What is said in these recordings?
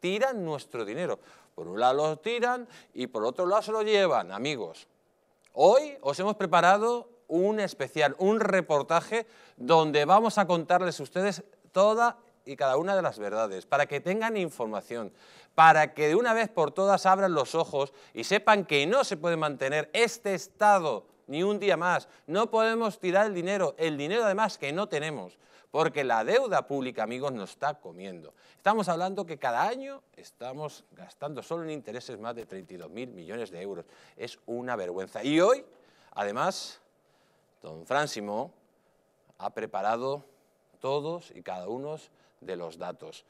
tiran nuestro dinero. Por un lado lo tiran y por otro lado se lo llevan, amigos. Hoy os hemos preparado un especial, un reportaje donde vamos a contarles a ustedes toda y cada una de las verdades, para que tengan información, para que de una vez por todas abran los ojos y sepan que no se puede mantener este estado ni un día más. No podemos tirar el dinero, el dinero además que no tenemos, porque la deuda pública, amigos, nos está comiendo. Estamos hablando que cada año estamos gastando solo en intereses más de 32 mil millones de euros. Es una vergüenza. Y hoy, además, don Francimo ha preparado todos y cada uno de los datos.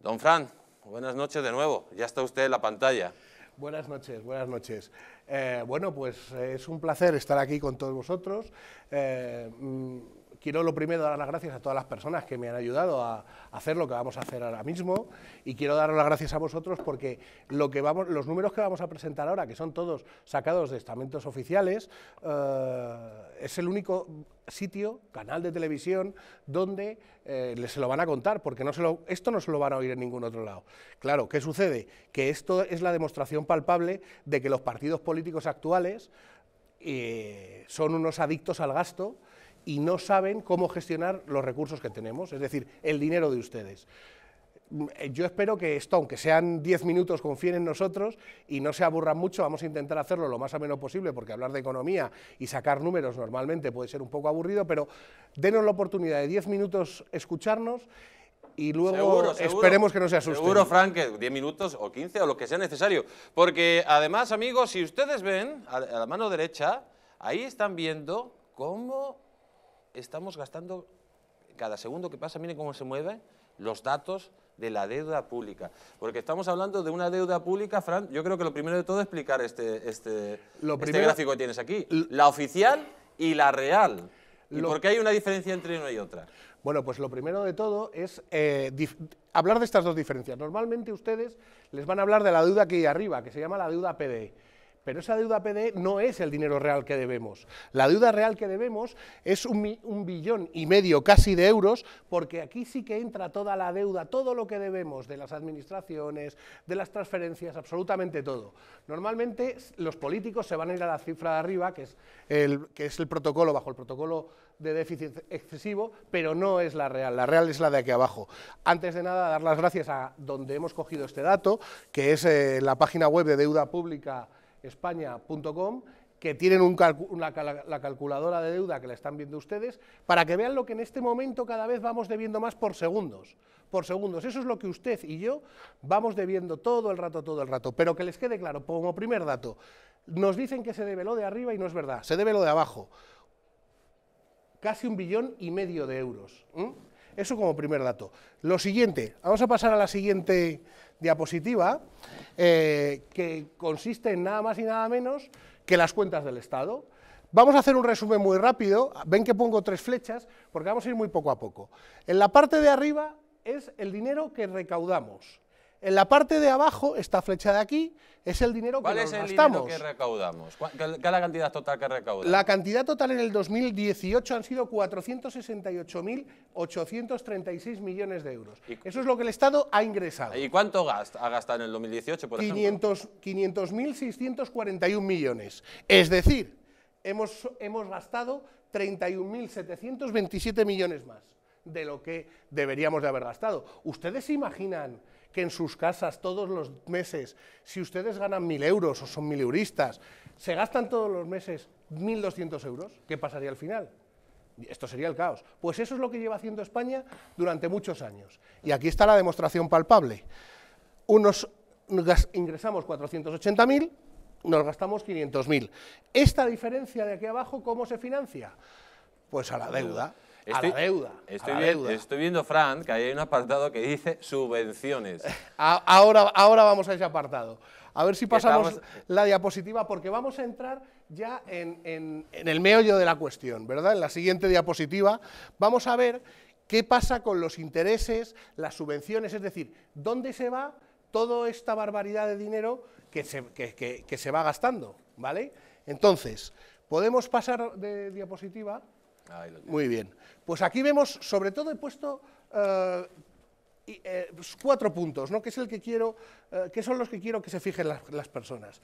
Don Fran, buenas noches de nuevo. Ya está usted en la pantalla. Buenas noches, buenas noches. Eh, bueno, pues es un placer estar aquí con todos vosotros. Eh, mm, Quiero lo primero dar las gracias a todas las personas que me han ayudado a hacer lo que vamos a hacer ahora mismo y quiero dar las gracias a vosotros porque lo que vamos, los números que vamos a presentar ahora, que son todos sacados de estamentos oficiales, eh, es el único sitio, canal de televisión, donde eh, se lo van a contar, porque no esto no se lo van a oír en ningún otro lado. Claro, ¿qué sucede? Que esto es la demostración palpable de que los partidos políticos actuales eh, son unos adictos al gasto y no saben cómo gestionar los recursos que tenemos, es decir, el dinero de ustedes. Mm, yo espero que esto, aunque sean 10 minutos, confíen en nosotros y no se aburran mucho. Vamos a intentar hacerlo lo más menos posible, porque hablar de economía y sacar números normalmente puede ser un poco aburrido, pero denos la oportunidad de 10 minutos escucharnos y luego esperemos que no se asusten. Seguro, Frank, 10 minutos o 15 o lo que sea necesario. Porque además, amigos, si ustedes ven, a la mano derecha, ahí están viendo cómo estamos gastando, cada segundo que pasa, miren cómo se mueven los datos de la deuda pública. Porque estamos hablando de una deuda pública, Fran, yo creo que lo primero de todo es explicar este, este, este gráfico que tienes aquí. La oficial y la real. ¿Y por qué hay una diferencia entre una y otra? Bueno, pues lo primero de todo es eh, hablar de estas dos diferencias. Normalmente ustedes les van a hablar de la deuda que hay arriba, que se llama la deuda PDE. Pero esa deuda PD no es el dinero real que debemos. La deuda real que debemos es un, billón y medio casi de euros, porque aquí sí que entra toda la deuda, todo lo que debemos de las administraciones, de las transferencias, absolutamente todo. Normalmente los políticos se van a ir a la cifra de arriba, que es el, que es el protocolo, bajo el protocolo de déficit excesivo, pero no es la real, la real es la de aquí abajo. Antes de nada, dar las gracias a donde hemos cogido este dato, que es eh, la página web de deuda pública españa.com, que tienen la, calculadora de deuda que la están viendo ustedes, para que vean lo que en este momento cada vez vamos debiendo más por segundos. Por segundos. Eso es lo que usted y yo vamos debiendo todo el rato, todo el rato. Pero que les quede claro, como primer dato, nos dicen que se debe lo de arriba y no es verdad, se debe lo de abajo. Casi un billón y medio de euros. Eso como primer dato. Lo siguiente, vamos a pasar a la siguiente diapositiva, eh, que consiste en nada más y nada menos que las cuentas del Estado. Vamos a hacer un resumen muy rápido, ven que pongo tres flechas, porque vamos a ir muy poco a poco. En la parte de arriba es el dinero que recaudamos, en la parte de abajo, esta flecha de aquí, es el dinero que gastamos. ¿Cuál es el dinero que recaudamos? ¿Cuál es la cantidad total que recaudamos? La cantidad total en el 2018 han sido 468.836 millones de euros. Eso es lo que el Estado ha ingresado. ¿Y cuánto ha gastado en el 2018, por 500, 500.641 millones. Es decir, hemos, hemos gastado 31.727 millones más de lo que deberíamos de haber gastado. ¿Ustedes se imaginan que en sus casas todos los meses, si ustedes ganan mil euros o son mil euristas, se gastan todos los meses 1.200 euros, ¿qué pasaría al final? Esto sería el caos. Pues eso es lo que lleva haciendo España durante muchos años. Y aquí está la demostración palpable. Unos ingresamos 480.000, nos gastamos 500.000. Esta diferencia de aquí abajo, ¿cómo se financia? Pues a la deuda. Estoy, a la deuda. Estoy, viendo, Frank, Fran, que hay un apartado que dice subvenciones. ahora, ahora vamos a ese apartado. A ver si pasamos la diapositiva, porque vamos a entrar ya en, el meollo de la cuestión, ¿verdad? En la siguiente diapositiva vamos a ver qué pasa con los intereses, las subvenciones, es decir, dónde se va toda esta barbaridad de dinero que se, que se va gastando, ¿vale? Entonces, podemos pasar de diapositiva. Muy bien. Pues aquí vemos, sobre todo he puesto eh, eh, pues cuatro puntos, ¿no? que, es el que, quiero, eh, que son los que quiero que se fijen las, personas.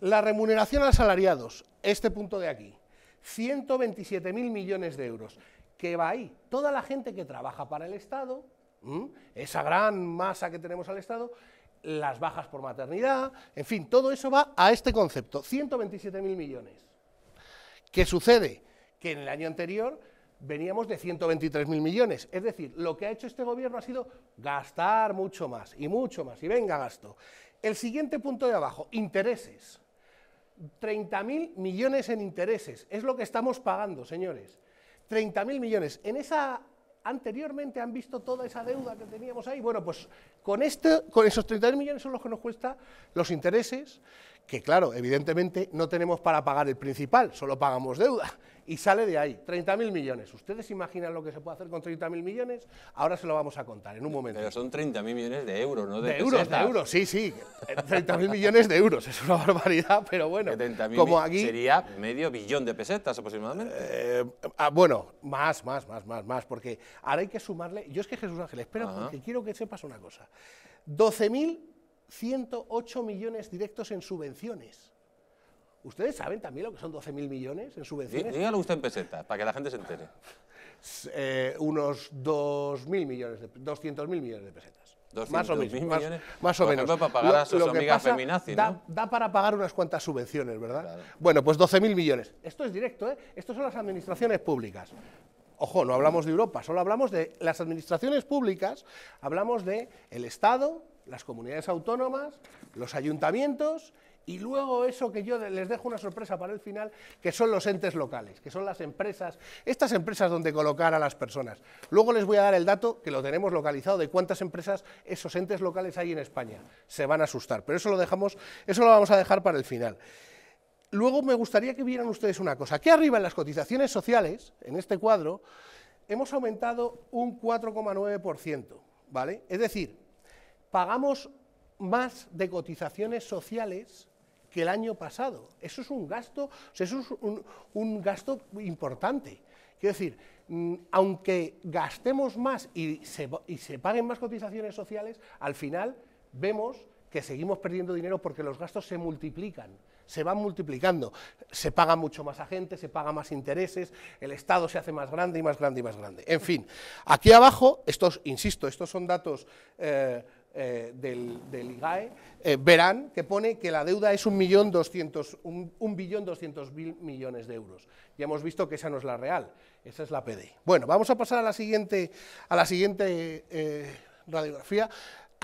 La remuneración a los asalariados, este punto de aquí, 127.000 millones de euros, que va ahí. Toda la gente que trabaja para el Estado, esa gran masa que tenemos al Estado, las bajas por maternidad, en fin, todo eso va a este concepto, 127.000 millones. ¿Qué sucede? que en el año anterior veníamos de 123.000 millones. Es decir, lo que ha hecho este gobierno ha sido gastar mucho más y mucho más. Y venga, gasto. El siguiente punto de abajo, intereses. 30.000 millones en intereses. Es lo que estamos pagando, señores. 30.000 millones. En esa anteriormente han visto toda esa deuda que teníamos ahí. Bueno, pues con, este, con esos 30.000 millones son los que nos cuesta los intereses, que claro, evidentemente no tenemos para pagar el principal, solo pagamos deuda y sale de ahí, 30.000 millones. ¿Ustedes imaginan lo que se puede hacer con 30.000 millones? Ahora se lo vamos a contar en un momento. Pero son 30.000 millones de euros, ¿no? De, euros, de euros, sí, sí. 30.000 eh, millones de euros, es una barbaridad, pero bueno. como aquí, sería medio billón de pesetas aproximadamente. Eh, ah, bueno, más, más, más, más, más, porque ahora hay que sumarle... Yo es que Jesús Ángel, espera, porque quiero que sepas una cosa. 12.108 millones directos en subvenciones. ¿Ustedes saben también lo que son 12.000 millones en subvenciones? Díganlo usted en pesetas, para que la gente se entere. Eh, unos 2.000 millones, 200.000 millones de pesetas. más o menos. Más, o menos. da, para pagar unas cuantas subvenciones, ¿verdad? Bueno, pues 12.000 millones. Esto es directo, ¿eh? Estos son las administraciones públicas. Ojo, no hablamos de Europa, solo hablamos de las administraciones públicas, hablamos de el Estado, las comunidades autónomas, los ayuntamientos y luego eso que yo les dejo una sorpresa para el final, que son los entes locales, que son las empresas, estas empresas donde colocar a las personas. Luego les voy a dar el dato, que lo tenemos localizado, de cuántas empresas esos entes locales hay en España. Se van a asustar, pero eso lo dejamos, eso lo vamos a dejar para el final. Luego me gustaría que vieran ustedes una cosa. Aquí arriba en las cotizaciones sociales, en este cuadro, hemos aumentado un 4,9%, ¿vale? Es decir, pagamos más de cotizaciones sociales que el año pasado. Eso es un gasto, es un, gasto importante. Quiero decir, mm, aunque gastemos más y se, paguen más cotizaciones sociales, al final vemos que seguimos perdiendo dinero porque los gastos se multiplican, se van multiplicando. Se paga mucho más a gente, se paga más intereses, el Estado se hace más grande y más grande y más grande. En fin, aquí abajo, estos, insisto, estos son datos... Eh, eh, del, IGAE, eh, verán que pone que la deuda es un un, mil millones de euros. Ya hemos visto que esa no es la real, esa es la PDI. Bueno, vamos a pasar a la siguiente, a la siguiente eh, radiografía.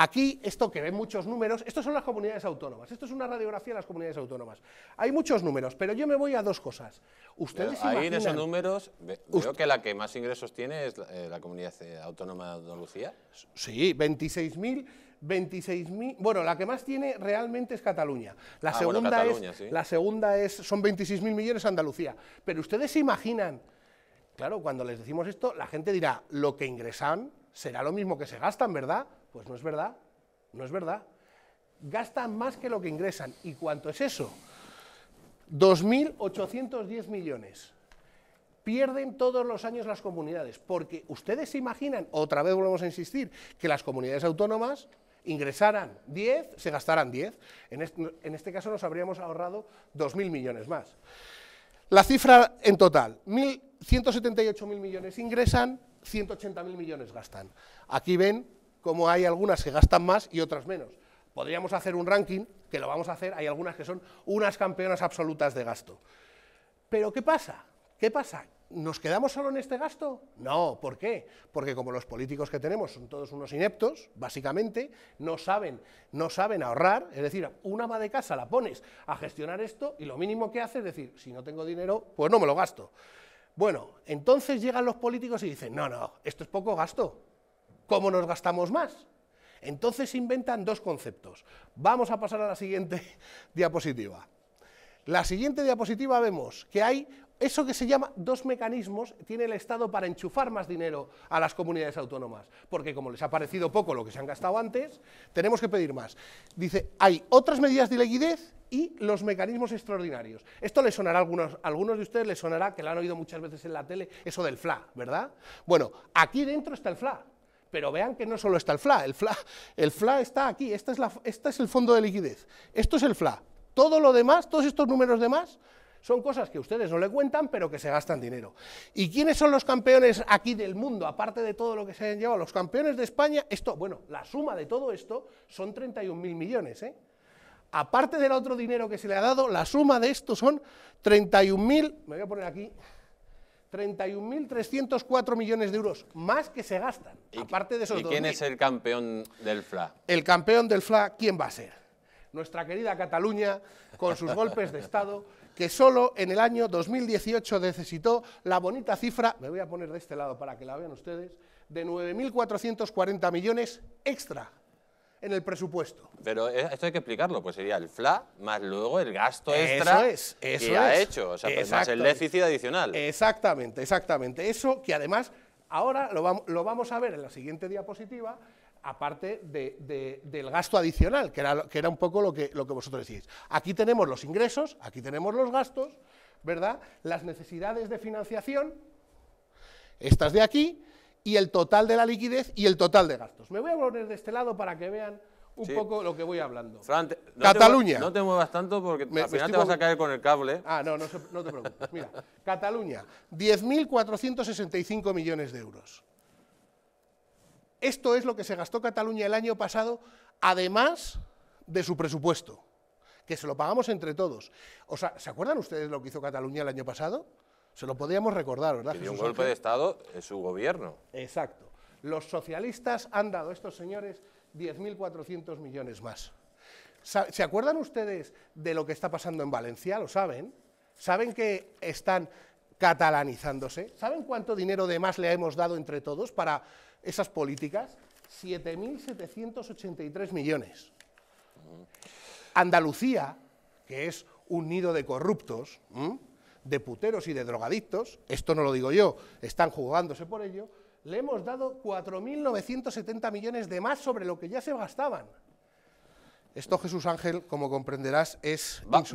Aquí, esto que ven muchos números, estos son las comunidades autónomas, esto es una radiografía de las comunidades autónomas. Hay muchos números, pero yo me voy a dos cosas. Ustedes ahí en esos números, creo que la que más ingresos tiene es la, eh, comunidad eh, autónoma de Andalucía. Sí, 26.000. 26.000, bueno, la que más tiene realmente es Cataluña. La ah, segunda es, la segunda es, son 26.000 millones Andalucía. Pero ustedes se imaginan, claro, cuando les decimos esto, la gente dirá, lo que ingresan será lo mismo que se gastan, ¿verdad? Pues no es verdad, no es verdad. Gastan más que lo que ingresan. ¿Y cuánto es eso? 2.810 millones. Pierden todos los años las comunidades, porque ustedes se imaginan, otra vez volvemos a insistir, que las comunidades autónomas ingresaran 10, se gastaran 10. En este, caso nos habríamos ahorrado 2.000 millones más. La cifra en total, mil millones ingresan, 180.000 millones gastan. Aquí ven cómo hay algunas que gastan más y otras menos. Podríamos hacer un ranking, que lo vamos a hacer, hay algunas que son unas campeonas absolutas de gasto. Pero ¿qué pasa? ¿Qué pasa? ¿Nos quedamos solo en este gasto? No, ¿por qué? Porque como los políticos que tenemos son todos unos ineptos, básicamente, no saben, no saben ahorrar, es decir, una ama de casa la pones a gestionar esto y lo mínimo que hace es decir, si no tengo dinero, pues no me lo gasto. Bueno, entonces llegan los políticos y dicen, no, no, esto es poco gasto. ¿Cómo nos gastamos más? Entonces inventan dos conceptos. Vamos a pasar a la siguiente diapositiva. La siguiente diapositiva vemos que hay eso que se llama dos mecanismos tiene el Estado para enchufar más dinero a las comunidades autónomas, porque como les ha parecido poco lo que se han gastado antes, tenemos que pedir más. Dice, hay otras medidas de liquidez y los mecanismos extraordinarios. Esto les sonará a algunos, algunos de ustedes, les sonará que lo han oído muchas veces en la tele, eso del FLA, ¿verdad? Bueno, aquí dentro está el FLA, pero vean que no solo está el FLA, el FLA, el FLA está aquí, este es, la, este es el fondo de liquidez, esto es el FLA. Todo lo demás, todos estos números demás, son cosas que ustedes no le cuentan, pero que se gastan dinero. ¿Y quiénes son los campeones aquí del mundo? Aparte de todo lo que se han llevado, los campeones de España, esto, bueno, la suma de todo esto son 31.000 millones, ¿eh? Aparte del otro dinero que se le ha dado, la suma de esto son 31.000, me voy a poner aquí, 31.304 millones de euros más que se gastan, ¿Y, aparte de esos ¿Y quién es el campeón del FLA? El campeón del FLA, ¿quién va a ser? Nuestra querida Cataluña, con sus golpes de Estado, que solo en el año 2018 necesitó la bonita cifra, me voy a poner de este lado para que la vean ustedes, de 9.440 millones extra en el presupuesto. Pero eh, esto hay que explicarlo, pues sería el FLA más luego el gasto extra eso es, eso ha hecho, o sea, pues el déficit adicional. Exactamente, exactamente. Eso que además ahora lo, lo vamos a ver en la siguiente diapositiva, aparte del gasto adicional, que era, que era un poco lo que, vosotros decís. Aquí tenemos los ingresos, aquí tenemos los gastos, ¿verdad? Las necesidades de financiación, estas de aquí, y el total de la liquidez y el total de gastos. Me voy a poner de este lado para que vean un poco lo que voy hablando. Cataluña. no te muevas tanto porque me, al final te vas a caer con el cable. Ah, no, no, no te preocupes. Mira, Cataluña, 10.465 millones de euros. Esto es lo que se gastó Cataluña el año pasado, además de su presupuesto, que se lo pagamos entre todos. O sea, ¿se acuerdan ustedes lo que hizo Cataluña el año pasado? Se lo podríamos recordar, ¿verdad? un golpe de Estado en su gobierno. Exacto. Los socialistas han dado a estos señores 10.400 millones más. ¿Se acuerdan ustedes de lo que está pasando en Valencia? ¿Lo saben? ¿Saben que están catalanizándose? ¿Saben cuánto dinero de más le hemos dado entre todos para esas políticas, 7.783 millones. Andalucía, que es un nido de corruptos, de puteros y de drogadictos, esto no lo digo yo, están jugándose por ello, le hemos dado 4.970 millones de más sobre lo que ya se gastaban. Esto, Jesús Ángel, como comprenderás, es... vamos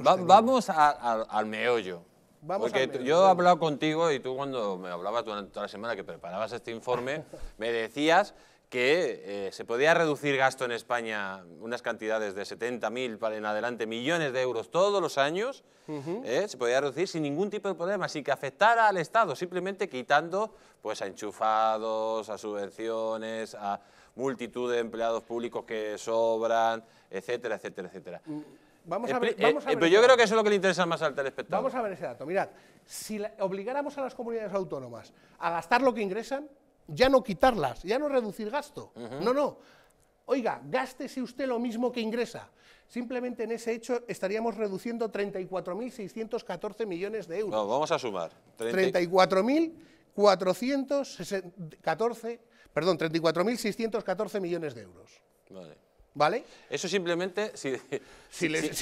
al meollo. Porque yo he hablado contigo y tú cuando me hablabas durante toda la semana que preparabas este informe, me decías que eh, se podía reducir gasto en España unas cantidades de 70.000 para en adelante, millones de euros todos los años, eh, se podía reducir sin ningún tipo de problema, sin que afectara al Estado, simplemente quitando pues, a enchufados, a subvenciones, a multitud de empleados públicos que sobran, etcétera, etcétera, etcétera. Mm. Vamos a ver, eh, vamos a eh, ver pero yo creo que eso es lo que le interesa más al espectador. Vamos a ver ese dato. Mirad, si obligáramos a las comunidades autónomas a gastar lo que ingresan, ya no quitarlas, ya no reducir gasto. No, no. Oiga, gástese usted lo mismo que ingresa. Simplemente en ese hecho estaríamos reduciendo 34.614 millones de euros. No, vamos a sumar. 34.414, perdón, 34.614 millones de euros. Vale. ¿Vale? Eso simplemente sin, si les,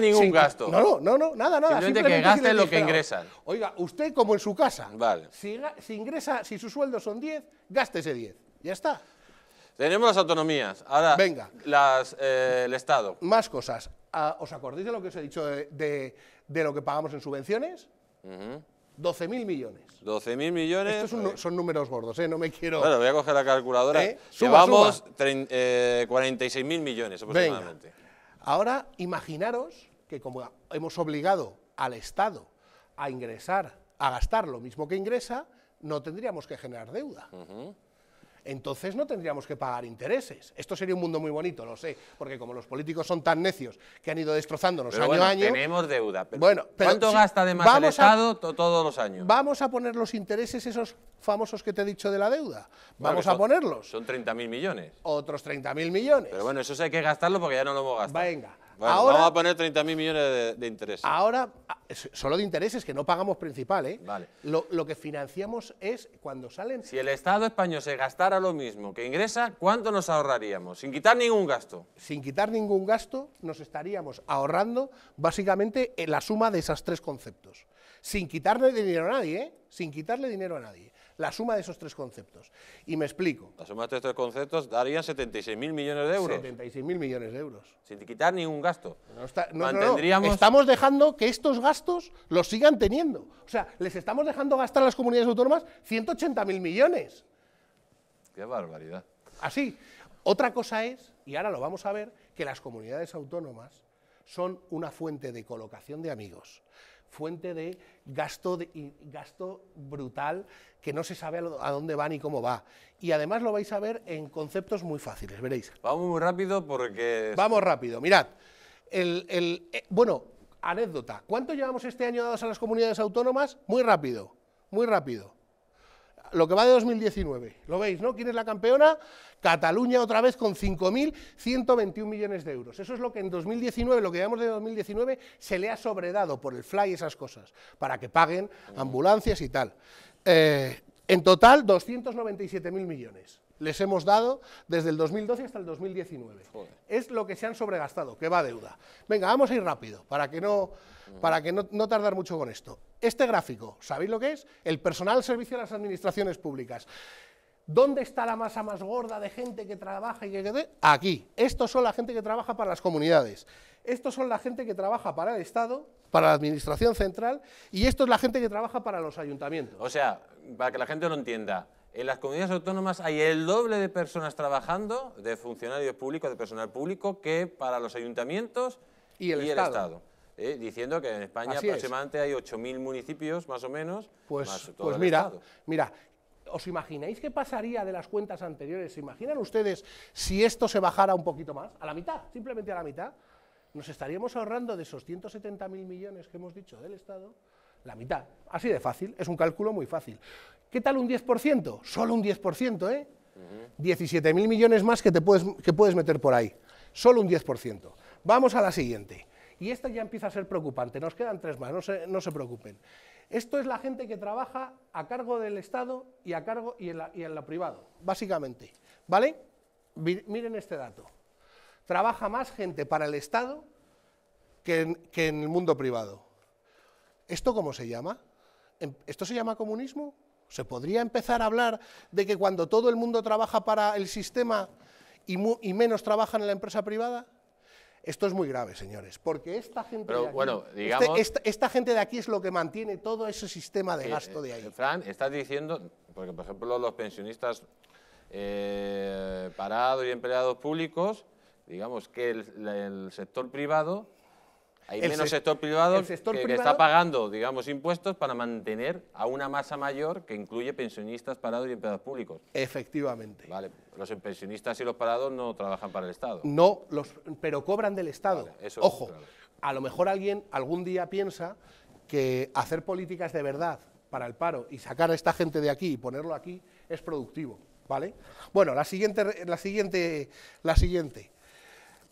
ningún gasto. No, no, no, nada, nada. Simplemente, que gaste lo que ingresan. Oiga, usted como en su casa. Vale. Si, ingresa, si su sueldo son 10, gástese 10. Ya está. Tenemos las autonomías. Ahora, Venga. Las, eh, el Estado. Más cosas. Ah, ¿Os acordáis de lo que os he dicho de, lo que pagamos en subvenciones? Uh 12.000 millones. 12.000 millones. Estos pues son, números gordos, ¿eh? no me quiero... Bueno, voy a coger la calculadora. ¿Eh? 46.000 eh, millones aproximadamente. Ahora imaginaros que como hemos obligado al Estado a ingresar, a gastar lo mismo que ingresa, no tendríamos que generar deuda entonces no tendríamos que pagar intereses. Esto sería un mundo muy bonito, lo sé, porque como los políticos son tan necios que han ido destrozándonos año a año. Tenemos deuda, pero, bueno, ¿cuánto gasta de más el Estado todos los años? Vamos a poner los intereses, esos famosos que te he dicho de la deuda. vamos a ponerlos. Son 30.000 millones. Otros 30.000 millones. Pero bueno, eso hay que gastarlo porque ya no lo hemos gastado. Venga, vamos a poner 30.000 millones de, intereses. Ahora, ah, solo de intereses, que no pagamos principal, ¿eh? Vale. Lo, que financiamos es cuando salen... Si el Estado español se gastara lo mismo que ingresa, ¿cuánto nos ahorraríamos? Sin quitar ningún gasto. Sin quitar ningún gasto, nos estaríamos ahorrando básicamente eh, la suma de esos tres conceptos. Sin quitarle dinero a nadie, ¿eh? Sin quitarle dinero a nadie. La suma de esos tres conceptos. Y me explico. La suma de estos tres conceptos daría 76.000 millones de euros. 76.000 millones de euros. Sin quitar ningún gasto. No no, no, Estamos dejando que estos gastos los sigan teniendo. O sea, les estamos dejando gastar a las comunidades autónomas 180.000 millones. Qué barbaridad. Así. Otra cosa es, y ahora lo vamos a ver, que las comunidades autónomas son una fuente de colocación de amigos, fuente de gasto, gasto brutal que no se sabe a dónde va ni cómo va. Y además lo vais a ver en conceptos muy fáciles, veréis. Vamos muy rápido porque... Vamos rápido, mirad. El, el, eh, bueno, anécdota. ¿Cuánto llevamos este año dados a las comunidades autónomas? Muy rápido, muy rápido lo que va de 2019. Lo veis, ¿no? ¿Quién es la campeona? Cataluña otra vez con 5.121 millones de euros. Eso es lo que en 2019, lo que llevamos de 2019, se le ha sobredado por el fly esas cosas, para que paguen ambulancias y tal. Eh, en total, 297.000 millones les hemos dado desde el 2012 hasta el 2019. Es lo que se han sobregastado, que va deuda. Venga, vamos a ir rápido, para que no, para que no, no tardar mucho con esto. Este gráfico, ¿sabéis lo que es? El personal servicio de las administraciones públicas. ¿Dónde está la masa más gorda de gente que trabaja y que... Aquí. Estos son la gente que trabaja para las comunidades. Estos son la gente que trabaja para el Estado, para la Administración Central, y esto es la gente que trabaja para los ayuntamientos. O sea, para que la gente lo entienda, en las comunidades autónomas hay el doble de personas trabajando, de funcionarios públicos, de personal público, que para los ayuntamientos y el Estado. ¿eh? diciendo que en España aproximadamente hay 8.000 municipios, más o menos. Pues, pues mira, mira, ¿os imagináis qué pasaría de las cuentas anteriores? ¿Se imaginan ustedes si esto se bajara un poquito más? A la mitad, simplemente a la mitad. Nos estaríamos ahorrando de esos 170.000 millones que hemos dicho del Estado, la mitad. Así de fácil, es un cálculo muy fácil. ¿Qué tal un 10%? Solo un 10%, ¿eh? 17.000 millones más que, te puedes, que puedes meter por ahí. Solo un 10%. Vamos a la siguiente. Y esta ya empieza a ser preocupante. Nos quedan tres más, no se, no se preocupen. Esto es la gente que trabaja a cargo del Estado y, a cargo, y, en, la, y lo privado, básicamente. ¿Vale? Miren este dato. Trabaja más gente para el Estado que que en el mundo privado. ¿Esto cómo se llama? ¿Em, ¿Esto se llama comunismo? Se podría empezar a hablar de que cuando todo el mundo trabaja para el sistema y, menos trabajan en la empresa privada. Esto es muy grave, señores, porque esta gente, de aquí, este, esta, gente de aquí es lo que mantiene todo ese sistema de eh, gasto de eh, ahí. Fran, estás diciendo, porque por ejemplo los pensionistas eh, parados y empleados públicos, digamos que el sector privado hay el menos sector privado, que, está pagando, digamos, impuestos para mantener a una masa mayor que incluye pensionistas parados y empleados públicos. Efectivamente. Vale, los pensionistas y los parados no trabajan para el Estado. No, los, pero cobran del Estado. Ojo, a lo mejor alguien algún día piensa que hacer políticas de verdad para el paro y sacar a esta gente de aquí y ponerlo aquí es productivo, ¿vale? Bueno, la siguiente, la siguiente, la siguiente.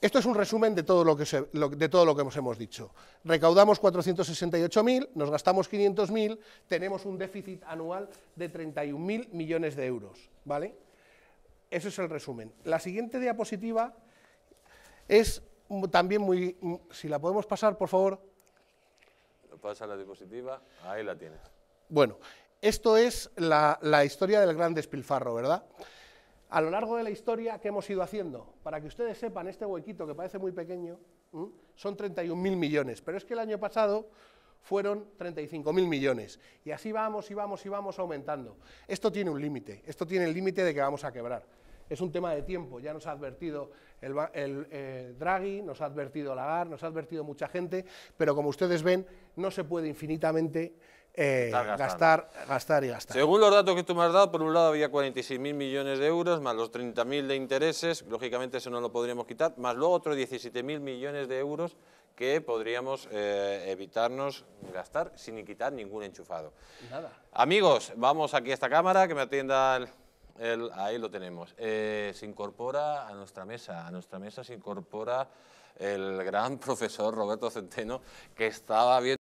Esto es un resumen de todo lo que, hemos dicho. Recaudamos 468.000, nos gastamos 500.000, tenemos un déficit anual de 31.000 millones de euros. ¿vale? Ese es el resumen. La siguiente diapositiva es también muy... Si la podemos pasar, por favor. Pasa la diapositiva, ahí la tienes. Bueno, esto es la historia del gran despilfarro, ¿verdad? a lo largo de la historia, ¿qué hemos ido haciendo? Para que ustedes sepan, este huequito que parece muy pequeño, son 31.000 millones, pero es que el año pasado fueron 35.000 millones. Y así vamos y vamos y vamos aumentando. Esto tiene un límite, esto tiene el límite de que vamos a quebrar. Es un tema de tiempo, ya nos ha advertido el, eh, Draghi, nos ha advertido Lagarde, nos ha advertido mucha gente, pero como ustedes ven, no se puede infinitamente eh, gastar, gastar y gastar. Según los datos que tú me has dado, por un lado había 46.000 millones de euros, más los 30.000 de intereses, lógicamente eso no lo podríamos quitar, más luego otros 17.000 millones de euros que podríamos eh, evitarnos gastar sin quitar ningún enchufado. Nada. Amigos, vamos aquí a esta cámara, que me atienda el... ahí lo tenemos. Eh, se incorpora a nuestra mesa, a nuestra mesa se incorpora el gran profesor Roberto Centeno, que estaba viendo...